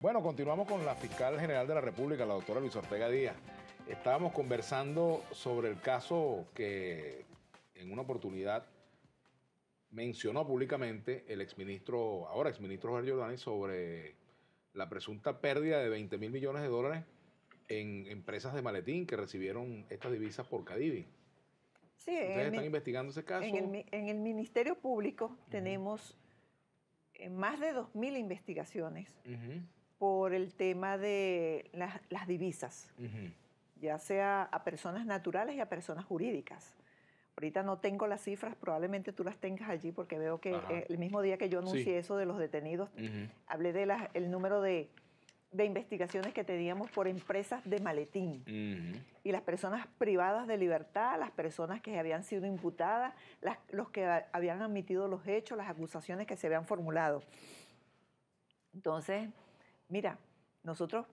Bueno, continuamos con la fiscal general de la República, la doctora Luis Ortega Díaz. Estábamos conversando sobre el caso que en una oportunidad mencionó públicamente el exministro, ahora exministro Jorge Giordani, sobre la presunta pérdida de 20 mil millones de dólares en empresas de maletín que recibieron estas divisas por Cadivi. Sí, Ustedes están investigando ese caso. En el, Ministerio Público tenemos eh, más de 2.000 investigaciones por el tema de las, divisas, ya sea a personas naturales y a personas jurídicas. Ahorita no tengo las cifras, probablemente tú las tengas allí porque veo que eh, el mismo día que yo anuncié eso de los detenidos, hablé del número de, investigaciones que teníamos por empresas de maletín y las personas privadas de libertad, las personas que habían sido imputadas, las, los que habían admitido los hechos, las acusaciones que se habían formulado. Entonces, mira, nosotros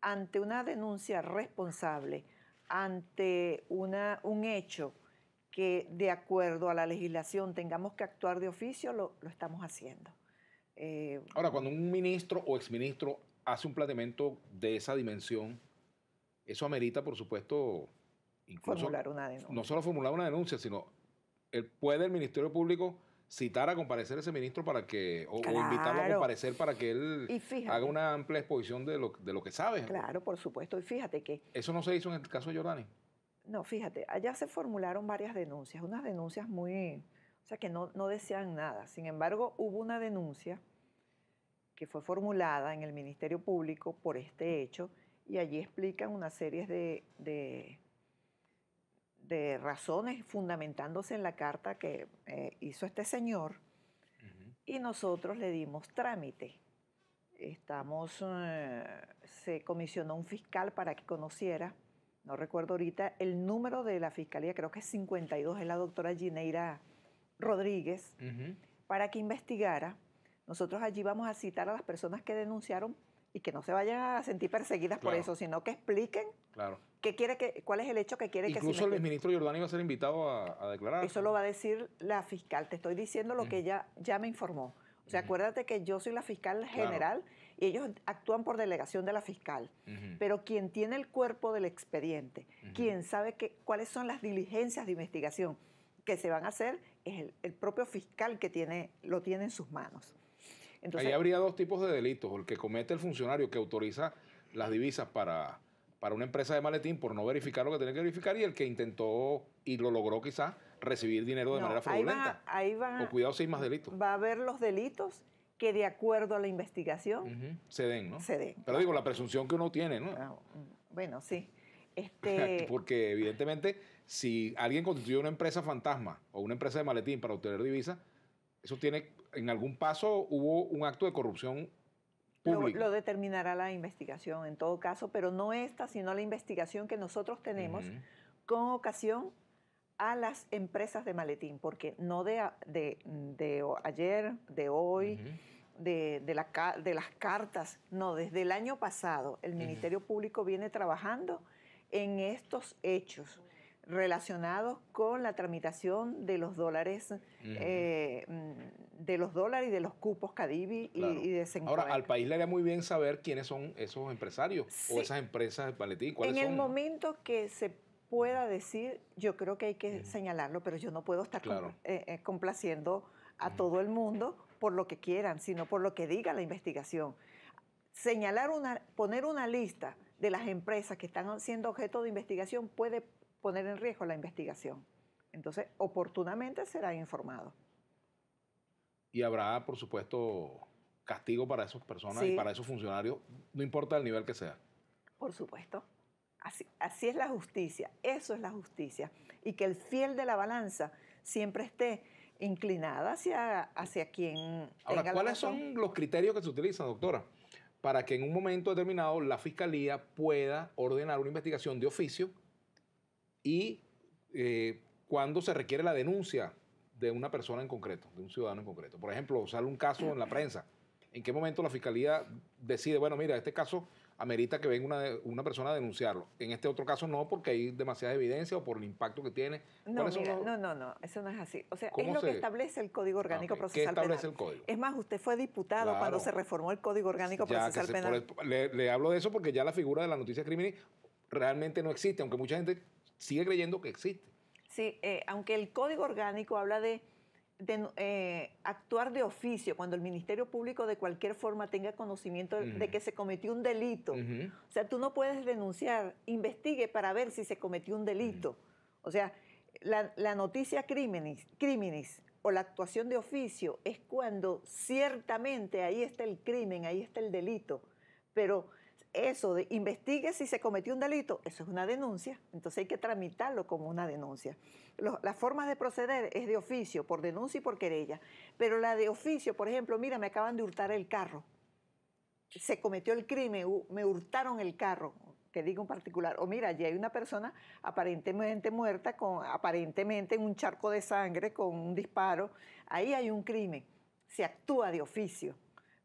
ante una denuncia responsable, ante una, un hecho que de acuerdo a la legislación tengamos que actuar de oficio, lo, estamos haciendo. Eh, Ahora, cuando un ministro o exministro hace un planteamiento de esa dimensión, eso amerita, por supuesto, formular una denuncia. No solo formular una denuncia, sino el, puede el Ministerio Público citar a comparecer a ese ministro para que, o, invitarlo a comparecer para que él haga una amplia exposición de lo, de lo que sabe. Claro, por supuesto, y fíjate que... Eso no se hizo en el caso de Jordani. No, fíjate, allá se formularon varias denuncias, unas denuncias muy, o sea, que no, no decían nada. Sin embargo, hubo una denuncia que fue formulada en el Ministerio Público por este hecho y allí explican una serie de de razones fundamentándose en la carta que eh, hizo este señor y nosotros le dimos trámite. Estamos, eh, se comisionó un fiscal para que conociera, no recuerdo ahorita el número de la fiscalía, creo que es 52, es la doctora Gineira Rodríguez, para que investigara. Nosotros allí vamos a citar a las personas que denunciaron y que no se vayan a sentir perseguidas por eso, sino que expliquen claro. qué quiere que, cuál es el hecho que quiere que que Incluso el ministro Jordán iba a ser invitado a, declarar. Eso lo va a decir la fiscal. Te estoy diciendo lo que ella ya me informó. O sea, acuérdate que yo soy la fiscal general y ellos actúan por delegación de la fiscal. Pero quien tiene el cuerpo del expediente, quien sabe cuáles son las diligencias de investigación que se van a hacer, es el, el propio fiscal que tiene, lo tiene en sus manos. Ahí habría dos tipos de delitos, el que comete el funcionario que autoriza las divisas para, para una empresa de maletín por no verificar lo que tenía que verificar y el que intentó y lo logró quizás recibir dinero de manera fraudulenta. Ahí va, o cuidado si más delitos. Va a haber los delitos que de acuerdo a la investigación se den, ¿no? Se den. Pero digo, la presunción que uno tiene, ¿no? Ah, mm, bueno, sí. Este porque evidentemente si alguien constituye una empresa fantasma o una empresa de maletín para obtener divisas, eso tiene, en algún paso hubo un acto de corrupción lo, lo, determinará la investigación en todo caso, pero no esta, sino la investigación que nosotros tenemos con ocasión a las empresas de maletín, porque no de, de, ayer, de hoy, de, de, la, de las cartas, no, desde el año pasado el Ministerio Público viene trabajando en estos hechos relacionados con la tramitación de los dólares, eh, mm, de los dólares y de los cupos Cadivi y, de Sencovenco. Ahora, al país le haría muy bien saber quiénes son esos empresarios o esas empresas de paletín. en el momento que se pueda decir, yo creo que hay que señalarlo, pero yo no puedo estar eh, eh, complaciendo a todo el mundo por lo que quieran, sino por lo que diga la investigación. Señalar una, poner una lista de las empresas que están siendo objeto de investigación puede poner en riesgo la investigación. Entonces, oportunamente será informado. Y habrá, por supuesto, castigo para esas personas y para esos funcionarios, no importa el nivel que sea. Por supuesto. Así, es la justicia, eso es la justicia. Y que el fiel de la balanza siempre esté inclinada hacia, hacia quien... Ahora, ¿cuáles son los criterios que se utilizan, doctora? Para que en un momento determinado la fiscalía pueda ordenar una investigación de oficio y eh, cuando se requiere la denuncia de una persona en concreto, de un ciudadano en concreto. Por ejemplo, sale un caso en la prensa. ¿En qué momento la fiscalía decide, bueno, mira, este caso amerita que venga una, persona a denunciarlo? En este otro caso no, porque hay demasiada evidencia o por el impacto que tiene. No, no, no, no, eso no es así. O sea, es lo que establece el Código ah, Orgánico Procesal ¿Qué establece el Código? Es más, usted fue diputado cuando se reformó el Código Orgánico Procesal Penal. le, le hablo de eso porque ya la figura de la noticia criminal realmente no existe, aunque mucha gente sigue creyendo que existe. Sí, eh, aunque el código orgánico habla de, eh, actuar de oficio cuando el Ministerio Público de cualquier forma tenga conocimiento de que se cometió un delito. O sea, tú no puedes denunciar, investigue para ver si se cometió un delito. O sea, la, noticia crímenes, crímenes o la actuación de oficio es cuando ciertamente ahí está el crimen, ahí está el delito, pero eso de investigue si se cometió un delito, eso es una denuncia, entonces hay que tramitarlo como una denuncia. las formas de proceder es de oficio, por denuncia y por querella, pero la de oficio, por ejemplo, mira, me acaban de hurtar el carro, se cometió el crimen, me hurtaron el carro, que diga un particular, o mira, allí hay una persona aparentemente muerta, con, aparentemente en un charco de sangre, con un disparo, ahí hay un crimen, se actúa de oficio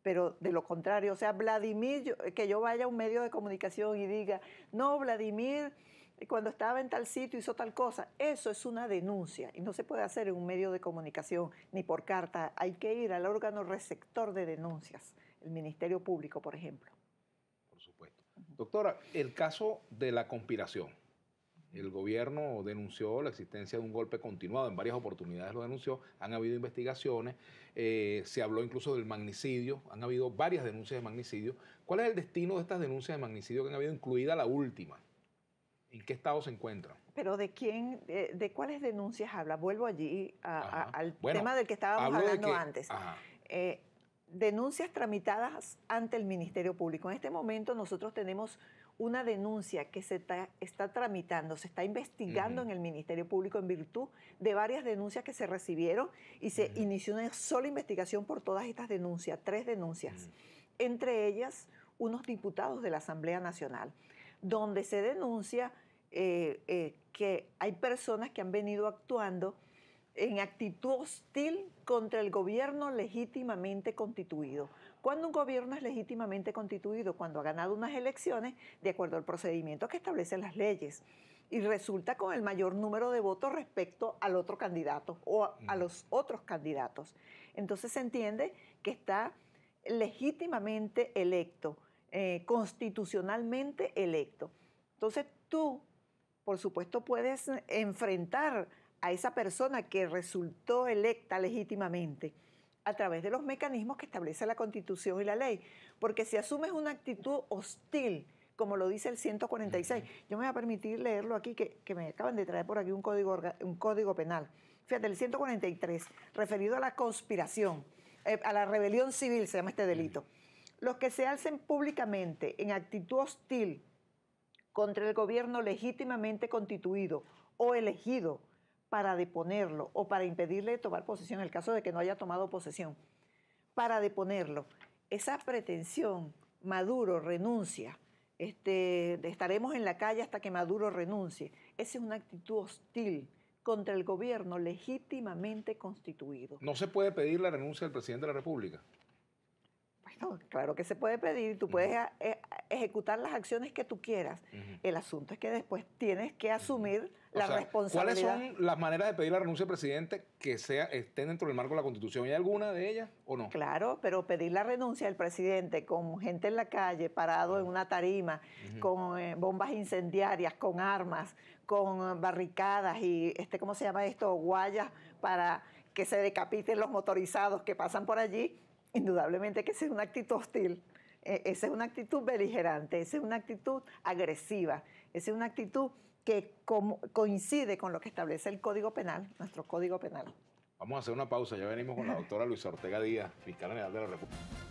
pero de lo contrario, o sea, Vladimir, que yo vaya a un medio de comunicación y diga, no, Vladimir eh, cuando estaba en tal sitio hizo tal cosa, eso es una denuncia y no se puede hacer en un medio de comunicación ni por carta, hay que ir al órgano receptor de denuncias, el Ministerio Público, por ejemplo. Por supuesto. Doctora, el caso de la conspiración el gobierno denunció la existencia de un golpe continuado, en varias oportunidades lo denunció, han habido investigaciones, eh, se habló incluso del magnicidio, han habido varias denuncias de magnicidio. ¿Cuál es el destino de estas denuncias de magnicidio que han habido, incluida la última? ¿En qué estado se encuentran? Pero de quién, de, cuáles denuncias habla? Vuelvo allí al tema del que estábamos hablando antes. Eh, denuncias tramitadas ante el Ministerio Público. En este momento nosotros tenemos una denuncia que se está, tramitando, se está investigando en el Ministerio Público en virtud de varias denuncias que se recibieron y se inició una sola investigación por todas estas denuncias, tres denuncias, entre ellas unos diputados de la Asamblea Nacional, donde se denuncia eh, eh, que hay personas que han venido actuando en actitud hostil contra el gobierno legítimamente constituido. Cuando un gobierno es legítimamente constituido, cuando ha ganado unas elecciones, de acuerdo al procedimiento que establecen las leyes, y resulta con el mayor número de votos respecto al otro candidato o a, los otros candidatos. Entonces se entiende que está legítimamente electo, eh, constitucionalmente electo. Entonces tú, por supuesto, puedes enfrentar a esa persona que resultó electa legítimamente a través de los mecanismos que establece la Constitución y la ley. Porque si asumes una actitud hostil, como lo dice el 146, yo me voy a permitir leerlo aquí, que, me acaban de traer por aquí un código, un código penal. Fíjate, el 143, referido a la conspiración, eh, a la rebelión civil se llama este delito. Los que se alcen públicamente en actitud hostil contra el gobierno legítimamente constituido o elegido para deponerlo o para impedirle tomar posesión, en el caso de que no haya tomado posesión, para deponerlo. Esa pretensión, Maduro renuncia, este, estaremos en la calle hasta que Maduro renuncie. Esa es una actitud hostil contra el gobierno legítimamente constituido. ¿No se puede pedir la renuncia del presidente de la República? claro que se puede pedir, tú puedes e, ejecutar las acciones que tú quieras. El asunto es que después tienes que asumir la responsabilidad. ¿Cuáles son las maneras de pedir la renuncia del presidente que sea, estén dentro del marco de la Constitución? ¿Hay alguna de ellas o no? Claro, pero pedir la renuncia del presidente con gente en la calle, parado en una tarima, con eh, bombas incendiarias, con armas, con eh, barricadas y, este, ¿cómo se llama esto? Guayas para que se decapiten los motorizados que pasan por allí indudablemente que esa es una actitud hostil, eh, esa es una actitud beligerante, esa es una actitud agresiva, esa es una actitud que coincide con lo que establece el Código Penal, nuestro Código Penal. Vamos a hacer una pausa, ya venimos con la doctora Luisa Ortega Díaz, fiscal general de la República.